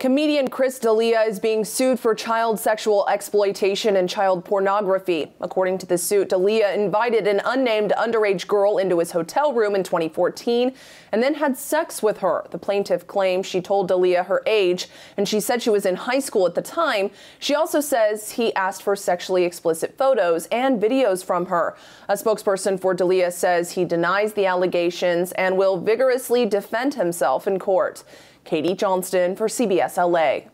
Comedian Chris D'Elia is being sued for child sexual exploitation and child pornography. According to the suit, D'Elia invited an unnamed underage girl into his hotel room in 2014 and then had sex with her. The plaintiff claims she told D'Elia her age and she said she was in high school at the time. She also says he asked for sexually explicit photos and videos from her. A spokesperson for D'Elia says he denies the allegations and will vigorously defend himself in court. Katie Johnston for CBS LA.